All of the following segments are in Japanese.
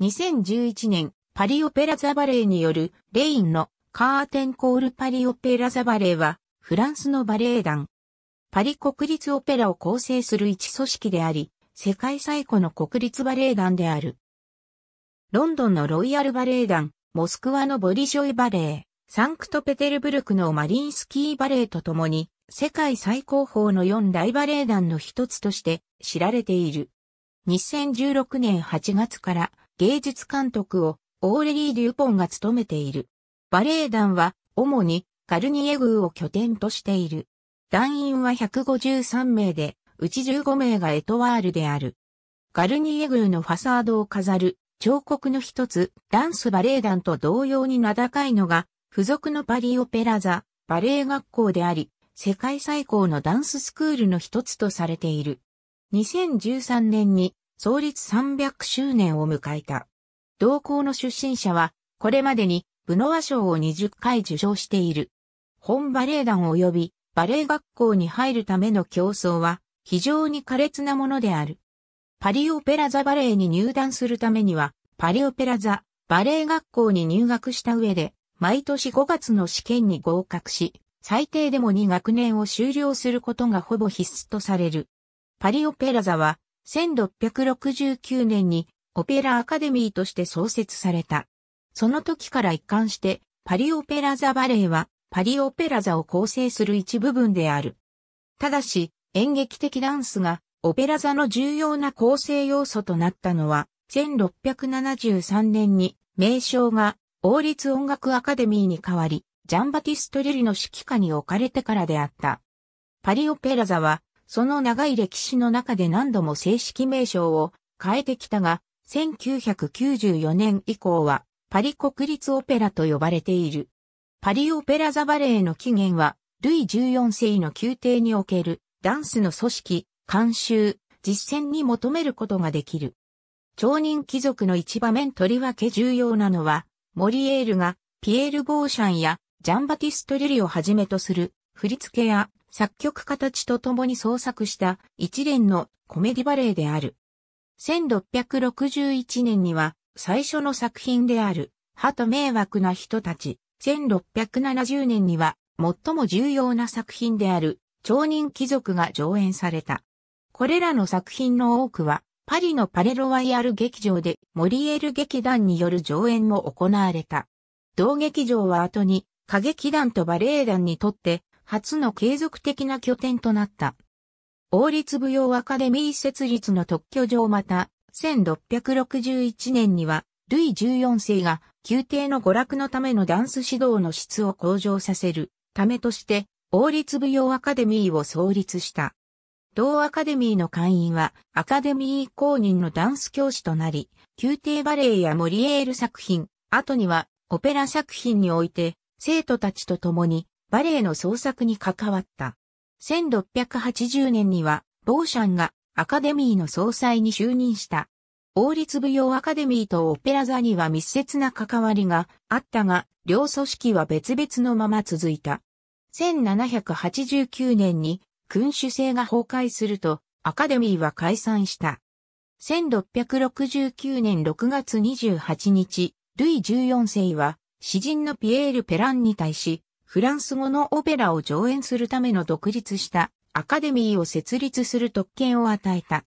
2011年、パリオペラザバレーによる、レインのカーテンコールパリオペラザバレーは、フランスのバレエ団。パリ国立オペラを構成する一組織であり、世界最古の国立バレエ団である。ロンドンのロイヤルバレエ団、モスクワのボリジョイバレー、サンクトペテルブルクのマリンスキーバレーとともに、世界最高峰の4大バレエ団の一つとして知られている。2016年8月から芸術監督をオーレリー・デュポンが務めている。バレエ団は主にカルニエ宮を拠点としている。団員は153名で、うち15名がエトワールである。ガルニエ宮のファサードを飾る彫刻の一つ、ダンスバレエ団と同様に名高いのが、付属のパリオペラザ、バレエ学校であり、世界最高のダンススクールの一つとされている。2013年に創立300周年を迎えた。同校の出身者は、これまでにブノワ賞を20回受賞している。本バレエ団及びバレエ学校に入るための競争は非常に苛烈なものである。パリオペラ座バレエに入団するためには、パリオペラ座バレエ学校に入学した上で、毎年5月の試験に合格し、最低でも2学年を修了することがほぼ必須とされる。パリオペラ座は1669年にオペラアカデミーとして創設された。その時から一貫してパリオペラ座バレーはパリオペラ座を構成する一部分である。ただし演劇的ダンスがオペラ座の重要な構成要素となったのは1673年に名称が王立音楽アカデミーに変わり、ジャンバティスト・リリの指揮下に置かれてからであった。パリオペラ座はその長い歴史の中で何度も正式名称を変えてきたが、1994年以降はパリ国立オペラと呼ばれている。パリオペラザバレーの起源は、ルイ14世の宮廷におけるダンスの組織、監修、実践に求めることができる。町人貴族の一場面とりわけ重要なのは、モリエールがピエール・ボーシャンやジャンバティスト・リュリをはじめとする振付や作曲家たちと共に創作した一連のコメディバレーである。1661年には最初の作品である、歯と迷惑な人たち。1670年には最も重要な作品である、町人貴族が上演された。これらの作品の多くは、パリのパレロワイヤル劇場でモリエール劇団による上演も行われた。同劇場は後に歌劇団とバレエ団にとって初の継続的な拠点となった。王立舞踊アカデミー設立の特許上また、1661年には、ルイ14世が宮廷の娯楽のためのダンス指導の質を向上させるためとして、王立舞踊アカデミーを創立した。同アカデミーの会員は、アカデミー公認のダンス教師となり、宮廷バレエやモリエール作品、後にはオペラ作品において、生徒たちと共にバレエの創作に関わった。1680年には、ボーシャンがアカデミーの総裁に就任した。王立舞踊アカデミーとオペラ座には密接な関わりがあったが、両組織は別々のまま続いた。1789年に君主制が崩壊すると、アカデミーは解散した。1669年6月28日、ルイ14世は、詩人のピエール・ペランに対し、フランス語のオペラを上演するための独立したアカデミーを設立する特権を与えた。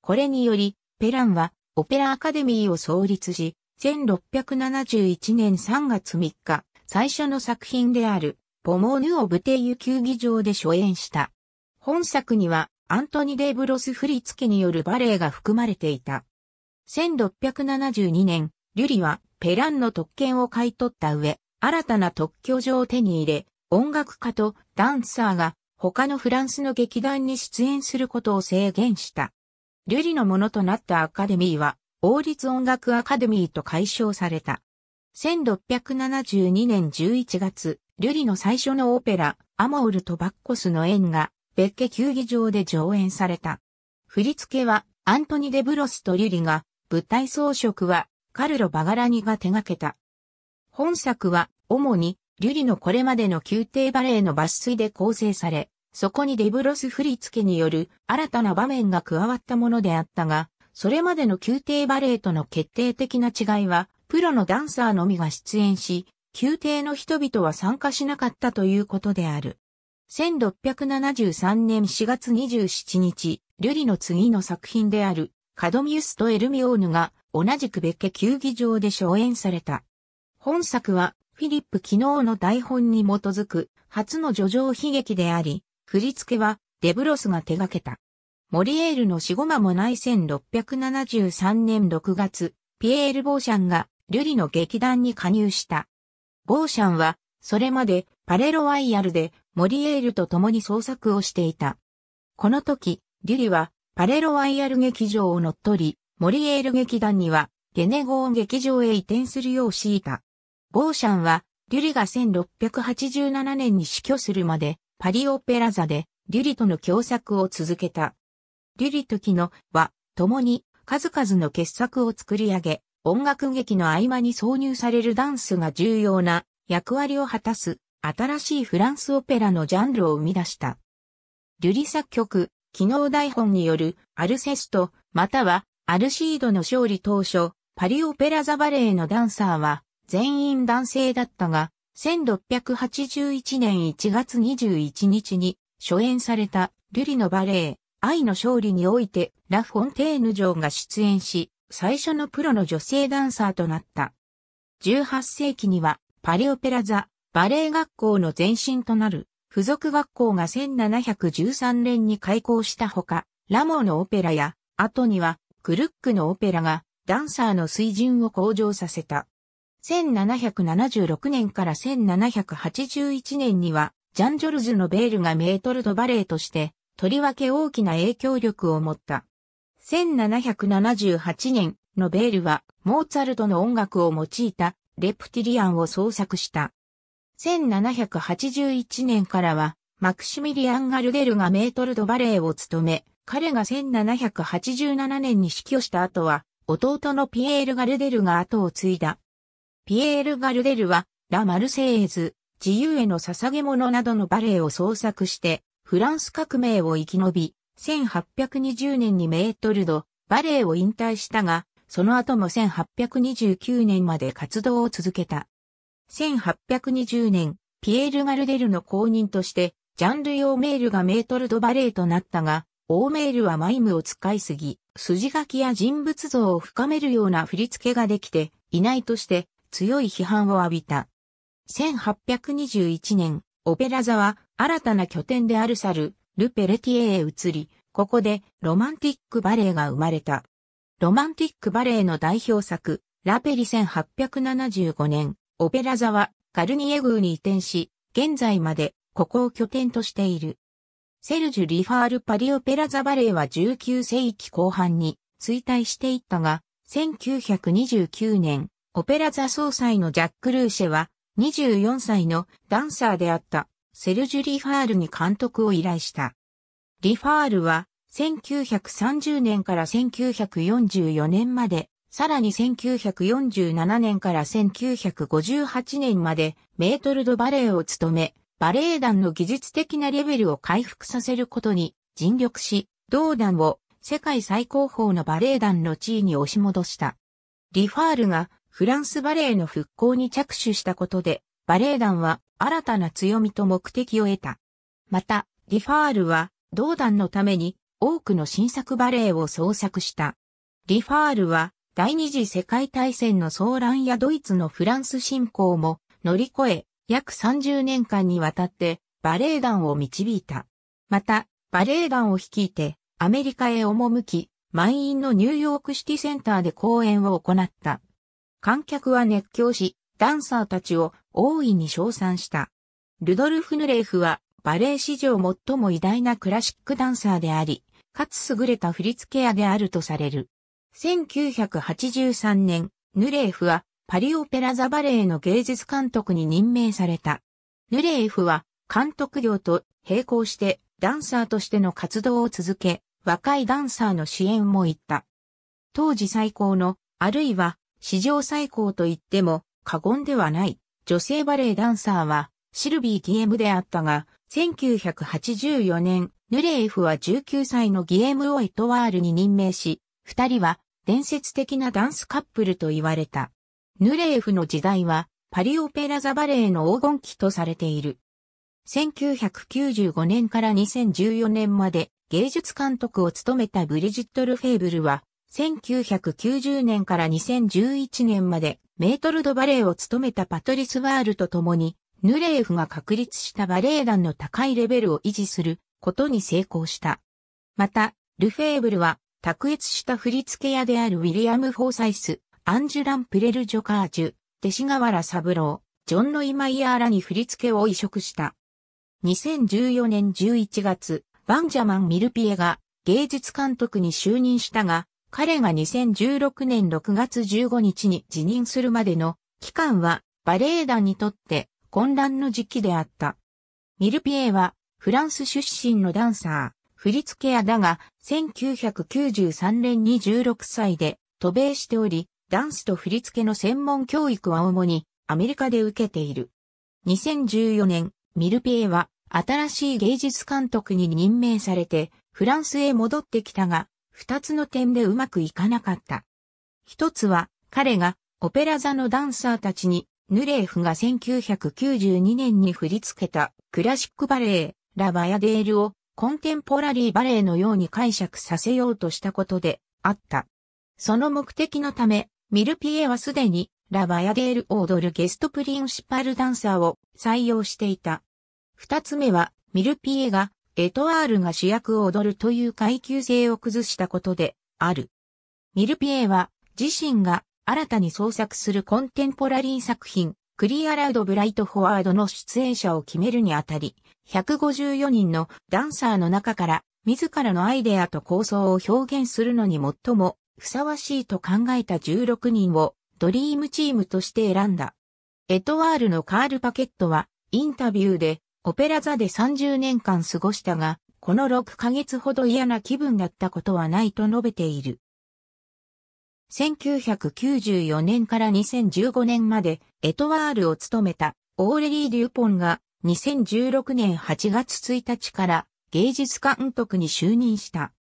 これにより、ペランはオペラアカデミーを創立し、1671年3月3日、最初の作品である、ポモーヌ・オブテイユ球技場で初演した。本作には、アントニ・デーブロス・振付によるバレエが含まれていた。1672年、リュリは、ペランの特権を買い取った上、新たな特許状を手に入れ、音楽家とダンサーが他のフランスの劇団に出演することを制限した。リュリのものとなったアカデミーは、王立音楽アカデミーと解消された。1672年11月、リュリの最初のオペラ、アモールとバッコスの縁が、別家球技場で上演された。振り付けは、アントニ・デブロスとリュリが、舞台装飾は、カルロ・バガラニが手掛けた。本作は、主に、リュリのこれまでの宮廷バレエの抜粋で構成され、そこにデブロス振り付けによる新たな場面が加わったものであったが、それまでの宮廷バレエとの決定的な違いは、プロのダンサーのみが出演し、宮廷の人々は参加しなかったということである。1673年4月27日、リュリの次の作品である、カドミウスとエルミオーヌが同じくッケ球技場で上演された。本作は、フィリップ昨日の台本に基づく、初の叙情悲劇であり、振り付けは、デブロスが手掛けた。モリエールの死後間もない1673年6月、ピエール・ボーシャンが、リュリの劇団に加入した。ボーシャンは、それまで、パレロワイヤルで、モリエールと共に創作をしていた。この時、リュリは、パレロワイヤル劇場を乗っ取り、モリエール劇団には、ゲネゴーン劇場へ移転するよう強いた。オーシャンは、リュリが1687年に死去するまで、パリオペラ座で、リュリとの共作を続けた。リュリとキノは、共に、数々の傑作を作り上げ、音楽劇の合間に挿入されるダンスが重要な役割を果たす、新しいフランスオペラのジャンルを生み出した。リュリ作曲、機能台本によるアルセスト、またはアルシードの勝利当初、パリオペラザバレーのダンサーは、全員男性だったが、1681年1月21日に初演されたルリのバレエ、愛の勝利においてラ・フォンテーヌ城が出演し、最初のプロの女性ダンサーとなった。18世紀にはパリオペラザ、バレエ学校の前身となる付属学校が1713年に開校したほか、ラモーのオペラや、後にはクルックのオペラがダンサーの水準を向上させた。1776年から1781年には、ジャン・ジョルズのベールがメートルドバレーとして、とりわけ大きな影響力を持った。1778年、のベールは、モーツァルトの音楽を用いた、レプティリアンを創作した。1781年からは、マクシミリアン・ガルデルがメートルドバレーを務め、彼が1787年に死去した後は、弟のピエール・ガルデルが後を継いだ。ピエール・ガルデルは、ラ・マルセイエズ、自由への捧げ物などのバレエを創作して、フランス革命を生き延び、1820年にメートルド、バレエを引退したが、その後も1829年まで活動を続けた。1820年、ピエール・ガルデルの公認として、ジャンル用メールがメートルドバレエとなったが、オーメールはマイムを使いすぎ、筋書きや人物像を深めるような振り付けができていないとして、強い批判を浴びた。1821年、オペラ座は新たな拠点であるサル、ル・ペレティエへ移り、ここでロマンティックバレエが生まれた。ロマンティックバレエの代表作、ラペリ1875年、オペラ座はカルニエ宮に移転し、現在までここを拠点としている。セルジュ・リファール・パリオペラ座バレエは19世紀後半に衰退していったが、1929年、オペラ座総裁のジャック・ルーシェは、24歳のダンサーであったセルジュ・リファールに監督を依頼した。リファールは、1930年から1944年まで、さらに1947年から1958年までメートルドバレエを務め、バレエ団の技術的なレベルを回復させることに尽力し、同団を世界最高峰のバレエ団の地位に押し戻した。リファールがフランスバレエの復興に着手したことで、バレエ団は新たな強みと目的を得た。また、ディファールは、同団のために多くの新作バレエを創作した。ディファールは、第二次世界大戦の騒乱やドイツのフランス侵攻も乗り越え、約30年間にわたってバレエ団を導いた。また、バレエ団を率いてアメリカへ赴き、満員のニューヨークシティセンターで公演を行った。観客は熱狂し、ダンサーたちを大いに称賛した。ルドルフ・ヌレーフはバレエ史上最も偉大なクラシックダンサーであり、かつ優れた振付屋であるとされる。1983年、ヌレーフはパリオペラザバレエの芸術監督に任命された。ヌレーフは監督業と並行してダンサーとしての活動を続け、若いダンサーの支援も行った。当時最高の、あるいは史上最高と言っても過言ではない女性バレエダンサーはシルビー・ギエムであったが、1984年、ヌレエフは19歳のギエムをエトワールに任命し、二人は伝説的なダンスカップルと言われた。ヌレエフの時代はパリオペラザバレエの黄金期とされている。1995年から2014年まで芸術監督を務めたブリジット・ルフェーブルは1990年から2011年までメートルドバレーを務めたパトリス・ワールと共に、ヌレーフが確立したバレエ団の高いレベルを維持することに成功した。また、ルフェーブルは、卓越した振付屋であるウィリアム・フォーサイス、アンジュラン・プレル・ジョカージュ、弟子河原三郎、ジョン・ロイ・マイヤーらに振付を移植した。2014年11月、バンジャマン・ミルピエが芸術監督に就任したが、彼が2016年6月15日に辞任するまでの期間はバレエ団にとって混乱の時期であった。ミルピエはフランス出身のダンサー、振付屋だが1993年に16歳で渡米しており、ダンスと振付の専門教育は主にアメリカで受けている。2014年、ミルピエは新しい芸術監督に任命されてフランスへ戻ってきたが、二つの点でうまくいかなかった。一つは、彼がオペラ座のダンサーたちに、ヌレーフが1992年に振り付けたクラシックバレエ、ラバヤデールをコンテンポラリーバレエのように解釈させようとしたことであった。その目的のため、ミルピエはすでにラバヤデールを踊るゲストプリンシパルダンサーを採用していた。二つ目は、ミルピエがエトワールが主役を踊るという階級性を崩したことで、ある。ミルピエは、自身が新たに創作するコンテンポラリー作品、クリアラウド・ブライト・フォワードの出演者を決めるにあたり、154人のダンサーの中から、自らのアイデアと構想を表現するのに最もふさわしいと考えた16人をドリームチームとして選んだ。エトワールのカール・パケットはインタビューでオペラ座で30年間過ごしたが、この6ヶ月ほど嫌な気分だったことはないと述べている。1994年から2015年までエトワールを務めたオーレリー・デュポンが2016年8月1日から芸術監督に就任した。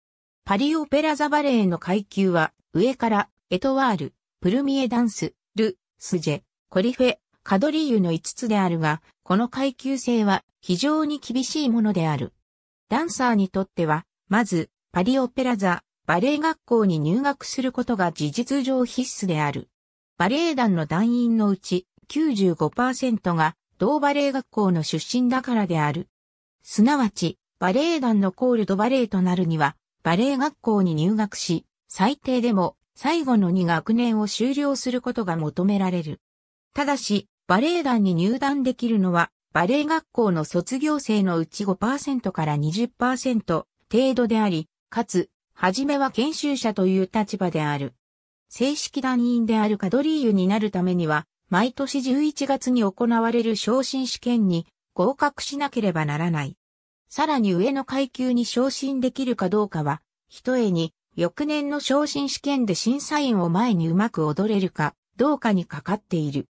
パリオペラ座バレエの階級は上からエトワール、プルミエダンス、ル、スジェ、コリフェ、カドリーユの5つであるが、この階級制は非常に厳しいものである。ダンサーにとっては、まず、パリオペラ座、バレエ学校に入学することが事実上必須である。バレエ団の団員のうち95%が同バレエ学校の出身だからである。すなわち、バレエ団のコールドバレエとなるには、バレエ学校に入学し、最低でも最後の2学年を修了することが求められる。ただし、バレエ団に入団できるのは、バレエ学校の卒業生のうち5%から20%程度であり、かつ、はじめは研修者という立場である。正式団員であるカドリーユになるためには、毎年11月に行われる昇進試験に合格しなければならない。さらに上の階級に昇進できるかどうかは、ひとえに、翌年の昇進試験で審査員を前にうまく踊れるか、どうかにかかっている。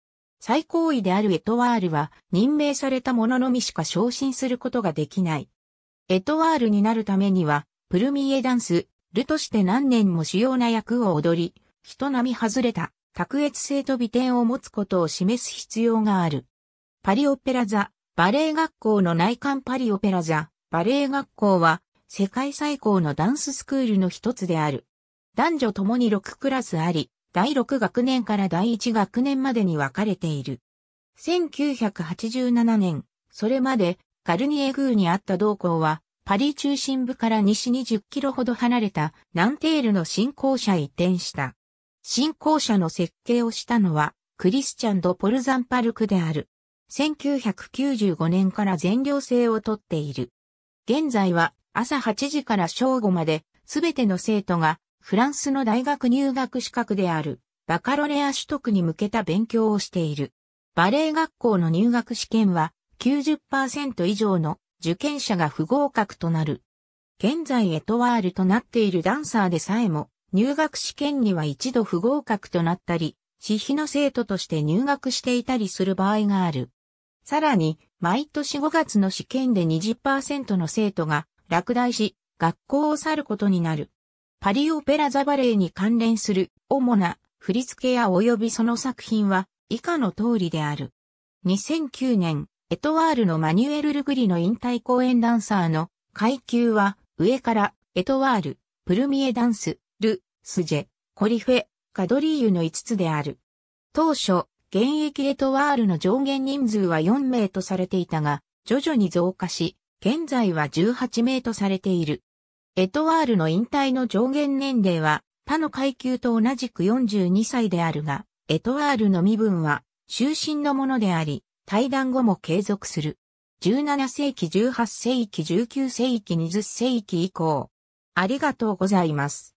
最高位であるエトワールは任命された者のみしか昇進することができない。エトワールになるためには、プルミエダンス、ルとして何年も主要な役を踊り、人並み外れた、卓越性と美点を持つことを示す必要がある。パリオペラ座、バレエ学校の内観パリオペラ座、バレエ学校は、世界最高のダンススクールの一つである。男女共に6クラスあり、第6学年から第1学年までに分かれている。1987年、それまでカルニエ宮にあった同校は、パリ中心部から西20キロほど離れたナンテールの新校舎へ移転した。新校舎の設計をしたのは、クリスチャン・ド・ポルザンパルクである。1995年から全寮制をとっている。現在は朝8時から正午まで、すべての生徒がフランスの大学入学資格である、バカロレア取得に向けた勉強をしている。バレエ学校の入学試験は90%以上の受験者が不合格となる。現在エトワールとなっているダンサーでさえも入学試験には一度不合格となったり、私費の生徒として入学していたりする場合がある。さらに、毎年5月の試験で20%の生徒が落第し、学校を去ることになる。パリオペラザバレーに関連する主な振付や及びその作品は以下の通りである。2009年、エトワールのマニュエル・ルグリの引退公演ダンサーの階級は上からエトワール、プルミエダンス、ル、スジェ、コリフェ、カドリーユの5つである。当初、現役エトワールの上限人数は4名とされていたが、徐々に増加し、現在は18名とされている。エトワールの引退の上限年齢は他の階級と同じく42歳であるが、エトワールの身分は終身のものであり、退団後も継続する。17世紀18世紀19世紀20世紀以降。ありがとうございます。